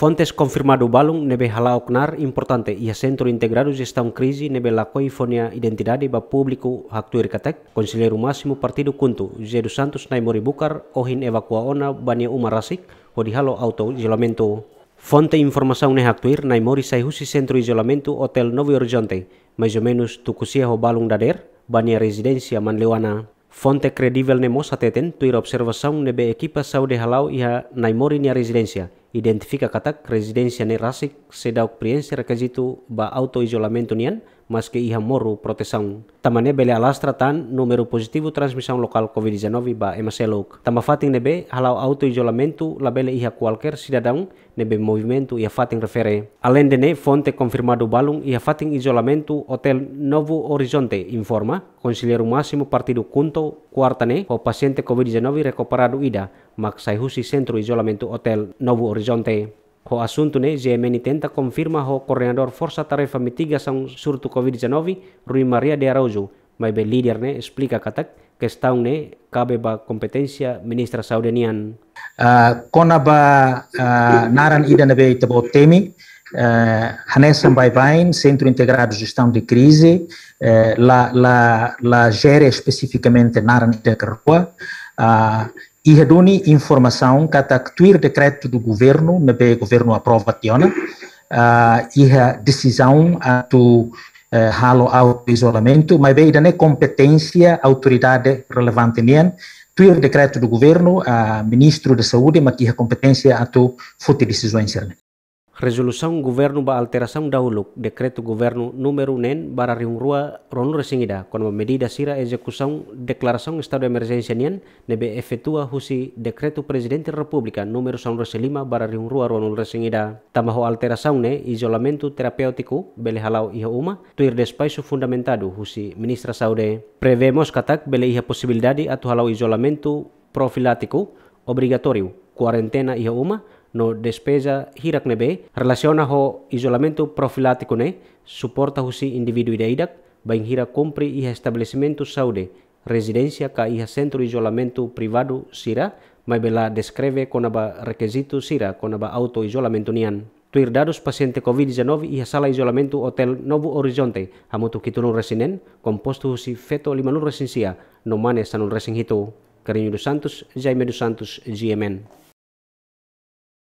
Fontes balung nebe halaoknar importante ia e a centro integrados está krisi crisi nebe la coifonia identidade ba público actuir katek conselheiro máximo partido kuntu Jeru Santos nai moribucar e ohin evacuaona bania umarasik o dihalo auto isolamento Fonte e informação ne actuir nai mori sai husi centro isolamento hotel Novo Horizonte mais ou menos tukusia ho balung dader bania residencia manlewana Fonte credível nemos ateten tuir observação nebe equipa sau de halau iha nai mori nia identifica katak residencia ni rasik sedauk priensi requisito ba auto isolamento nian mas que iha morro proteção. Tamane bele alastra tan número positivo transmissão local COVID-19 ba emaselok. Tama fating nebe halau autoisolamento la bele iha qualquer cidadão nebe movimento iha fatin refere. Além de ne fonte confirmado balung iha fatin isolamento hotel Novo Horizonte informa conselheiro máximo partido Kunto quartane o paciente COVID-19 recuperado ida maksai husi centro isolamento hotel Novo Horizonte. O assunto, né, GMN tenta confirma o coordenador Força Tarefa Mitigação Surto Covid-19, Rui Maria de Araújo, mas o líder, né, explica que a questão, né, cabe a competência ministra saudanian. Uh, ah, Quando a uh, naran ida na beita bo temi, uh, ah, Hanessan Baibain, Centro Integrado de Gestão de Crise, uh, ah, lá, lá, lá gera especificamente Naran Ida Carrua, uh, e reúne informação que actuir decreto do governo, na o governo aprova tiona, uh, e a decisão a do uh, eh, halo ao isolamento, mas bem da competência autoridade relevante nian, tuir decreto do governo a uh, ministro da saúde, mas que a competência a tu fute decisões. resolução governo ba alteração da ULUC, decreto governo número NEN riung rua ronu resingida, como medida sira execução declaração estado de emergência nebe efetua husi decreto presidente da república número são reselima barra rua ronu resingida. Tamaho alteração ne isolamento terapêutico, bele halau iha uma, tuir despaço fundamentado husi ministra saúde. Prevemos katak bele iha possibilidade atu halau isolamento profilático obrigatório, quarentena iha uma, no despesa hirak nebe relaciona ho isolamento profilático ne suporta husi individuo idak bain hira kumpri iha estabelecimento saude residencia ka iha centro isolamento privado sira mai bela descreve konaba requisito sira konaba auto isolamento nian tuir dados paciente COVID-19 iha sala isolamento hotel Novo Horizonte hamutu kitunun resinen kompost husi feto limanun resensia no mane sanun resinghitu, hito Carinho dos Santos, Jaime dos Santos, GMN.